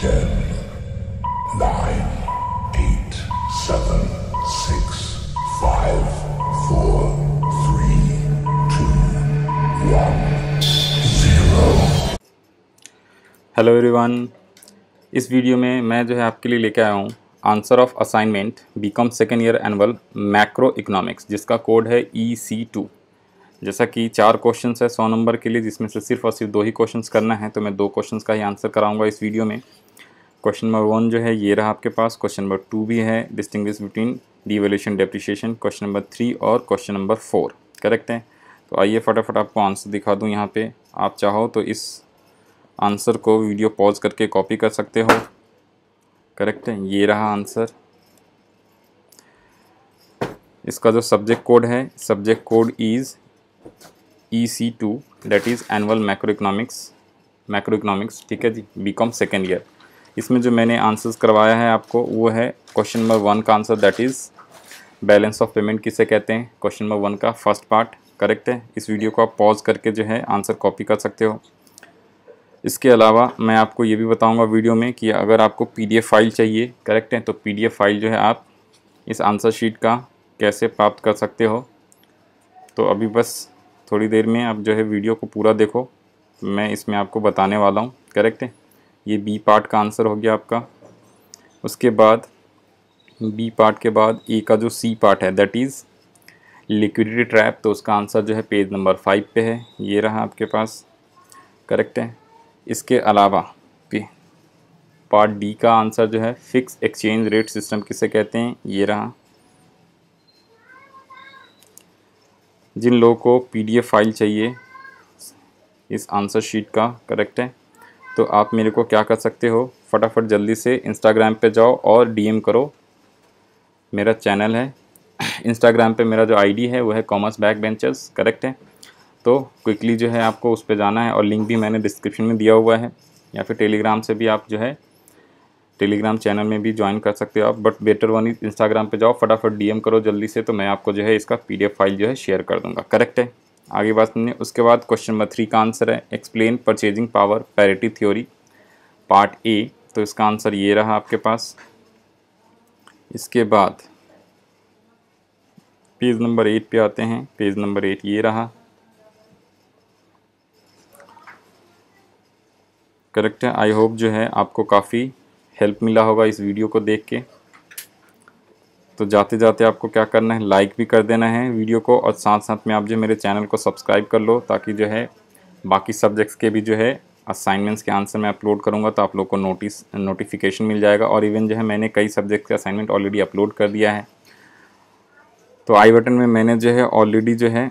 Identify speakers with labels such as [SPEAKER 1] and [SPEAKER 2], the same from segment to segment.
[SPEAKER 1] hello everyone इस video में मैं जो है आपके लिए लेके आया हूँ answer of assignment BCom second year annual macro economics जिसका कोड है ई सी टू जैसा कि चार क्वेश्चन है सौ नंबर के लिए जिसमें से सिर्फ और सिर्फ दो ही क्वेश्चन करना है तो मैं दो क्वेश्चन का ही आंसर कराऊंगा इस वीडियो में क्वेश्चन नंबर वन जो है ये रहा आपके पास क्वेश्चन नंबर टू भी है distinguish between devaluation depreciation question number three और क्वेश्चन नंबर फोर करेक्ट है तो आइए फटाफट आपको आंसर दिखा दूँ यहाँ पे आप चाहो तो इस आंसर को वीडियो पॉज करके कॉपी कर सकते हो करेक्ट है ये रहा आंसर इसका जो सब्जेक्ट कोड है subject code is E C two date is annual macro economics macro economics ठीक है जी बी कॉम सेकेंड ईयर इसमें जो मैंने आंसर्स करवाया है आपको वो है क्वेश्चन नंबर वन का answer that is balance of payment किसे कहते हैं क्वेश्चन नंबर वन का फर्स्ट पार्ट करेक्ट है इस वीडियो को आप पॉज करके जो है आंसर कॉपी कर सकते हो इसके अलावा मैं आपको ये भी बताऊंगा वीडियो में कि अगर आपको पी फाइल चाहिए करेक्ट है तो पी फाइल जो है आप इस आंसर शीट का कैसे प्राप्त कर सकते हो तो अभी बस थोड़ी देर में आप जो है वीडियो को पूरा देखो मैं इसमें आपको बताने वाला हूँ करेक्ट है ये बी पार्ट का आंसर हो गया आपका उसके बाद बी पार्ट के बाद ए का जो सी पार्ट है दैट इज़ लिक्विडिटी ट्रैप तो उसका आंसर जो है पेज नंबर फाइव पे है ये रहा आपके पास करेक्ट है इसके अलावा पार्ट डी का आंसर जो है फिक्स एक्सचेंज रेट सिस्टम किसे कहते हैं ये रहा जिन लोगों को पीडीएफ फाइल चाहिए इस आंसर शीट का करेक्ट है तो आप मेरे को क्या कर सकते हो फटाफट जल्दी से इंस्टाग्राम पे जाओ और डीएम करो मेरा चैनल है इंस्टाग्राम पे मेरा जो आईडी है वो है कॉमर्स बैक बेंचर्स करेक्ट है तो क्विकली जो है आपको उस पर जाना है और लिंक भी मैंने डिस्क्रिप्शन में दिया हुआ है या फिर टेलीग्राम से भी आप जो है टेलीग्राम चैनल में भी ज्वाइन कर सकते हो आप बट बेटर वन इंस्टाग्राम पे जाओ फटाफट डीएम करो जल्दी से तो मैं आपको जो है इसका पीडीएफ फाइल जो है शेयर कर दूंगा करेक्ट है आगे बात सुनिए उसके बाद क्वेश्चन नंबर थ्री का आंसर है explain purchasing power parity theory part A तो इसका आंसर ये रहा आपके पास इसके बाद पेज नंबर एट पे आते हैं पेज नंबर एट ये रहा करेक्ट है आई होप जो है आपको काफ़ी हेल्प मिला होगा इस वीडियो को देख के तो जाते जाते आपको क्या करना है लाइक भी कर देना है वीडियो को और साथ साथ में आप जो मेरे चैनल को सब्सक्राइब कर लो ताकि जो है बाकी सब्जेक्ट्स के भी जो है असाइनमेंट्स के आंसर मैं अपलोड करूँगा तो आप लोग को नोटिस नोटिफिकेशन मिल जाएगा और इवन जो है मैंने कई सब्जेक्ट्स के असाइनमेंट ऑलरेडी अपलोड कर दिया है तो आई बटन में मैंने जो है ऑलरेडी जो है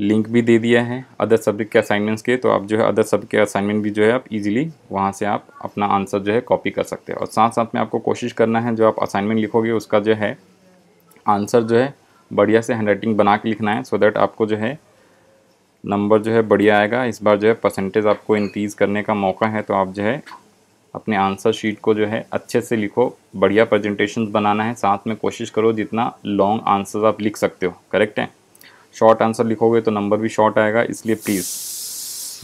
[SPEAKER 1] लिंक भी दे दिया है अदर सब्जेक्ट के असाइनमेंट्स के तो आप जो है अदर सब्जेक्ट के असाइनमेंट भी जो है आप इजीली वहाँ से आप अपना आंसर जो है कॉपी कर सकते हैं और साथ साथ में आपको कोशिश करना है जो आप असाइनमेंट लिखोगे उसका जो है आंसर जो है बढ़िया से हैंड राइटिंग बना के लिखना है सो so दैट आपको जो है नंबर जो है बढ़िया आएगा इस बार जो है परसेंटेज आपको इंक्रीज़ करने का मौका है तो आप जो है अपने आंसर शीट को जो है अच्छे से लिखो बढ़िया प्रेजेंटेशन बनाना है साथ में कोशिश करो जितना लॉन्ग आंसर आप लिख सकते हो करेक्ट है शॉर्ट आंसर लिखोगे तो नंबर भी शॉर्ट आएगा इसलिए प्लीज़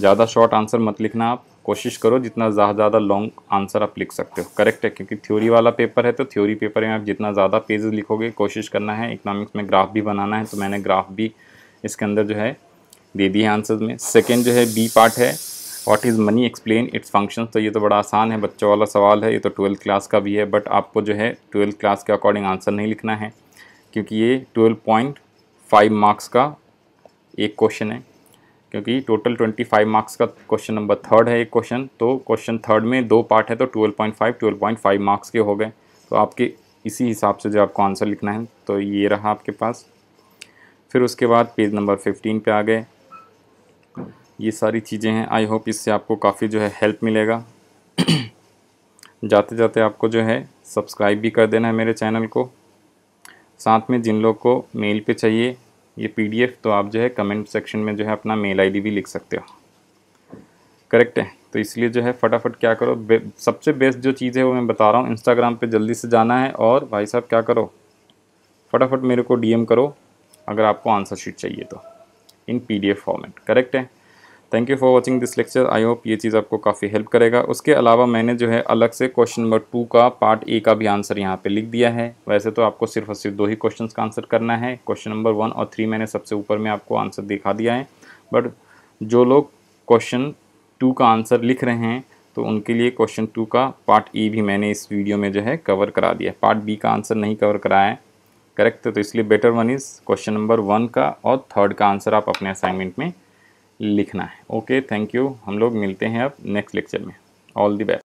[SPEAKER 1] ज़्यादा शॉर्ट आंसर मत लिखना आप कोशिश करो जितना ज़्यादा ज़्यादा लॉन्ग आंसर आप लिख सकते हो करेक्ट है क्योंकि थ्योरी वाला पेपर है तो थ्योरी पेपर में आप जितना ज़्यादा पेजेस लिखोगे कोशिश करना है इकनॉमिक्स में ग्राफ भी बनाना है तो मैंने ग्राफ भी इसके अंदर जो है दे दिए आंसर में सेकेंड जो है बी पार्ट है what is money explain its function तो ये तो बड़ा आसान है बच्चों वाला सवाल है ये तो ट्वेल्थ क्लास का भी है बट आपको जो है ट्वेल्थ क्लास के अकॉर्डिंग आंसर नहीं लिखना है क्योंकि ये ट्वेल्व पॉइंट फाइव मार्क्स का एक क्वेश्चन है क्योंकि टोटल ट्वेंटी फाइव मार्क्स का क्वेश्चन नंबर थर्ड है एक क्वेश्चन तो क्वेश्चन थर्ड में दो पार्ट है तो twelve point five twelve point five marks के हो गए तो आपके इसी हिसाब से जो आपको आंसर लिखना है तो ये रहा आपके पास फिर उसके बाद पेज नंबर फिफ्टीन पे आ गए ये सारी चीज़ें हैं आई होप इससे आपको काफ़ी जो है हेल्प मिलेगा जाते जाते आपको जो है सब्सक्राइब भी कर देना है मेरे चैनल को साथ में जिन लोग को मेल पे चाहिए ये पीडीएफ तो आप जो है कमेंट सेक्शन में जो है अपना मेल आईडी भी लिख सकते हो करेक्ट है तो इसलिए जो है फटाफट क्या करो बे, सबसे बेस्ट जो चीज़ है वो मैं बता रहा हूँ इंस्टाग्राम पे जल्दी से जाना है और भाई साहब क्या करो फटाफट मेरे को डीएम करो अगर आपको आंसर शीट चाहिए तो इन पीडीएफ फॉर्मेट करेक्ट है thank you for watching this lecture I hope ये चीज़ आपको काफ़ी हेल्प करेगा उसके अलावा मैंने जो है अलग से क्वेश्चन नंबर टू का पार्ट ए का भी आंसर यहाँ पे लिख दिया है वैसे तो आपको सिर्फ और सिर्फ दो ही क्वेश्चन का आंसर करना है क्वेश्चन नंबर वन और थ्री मैंने सबसे ऊपर में आपको आंसर दिखा दिया है बट जो लोग क्वेश्चन टू का आंसर लिख रहे हैं तो उनके लिए क्वेश्चन टू का पार्ट ई भी मैंने इस वीडियो में जो है कवर करा दिया है पार्ट बी का आंसर नहीं कवर कराया है करेक्ट तो इसलिए better one is question number one का और थर्ड का आंसर आप अपने असाइनमेंट में लिखना है ओके थैंक यू हम लोग मिलते हैं अब नेक्स्ट लेक्चर में ऑल दी बेस्ट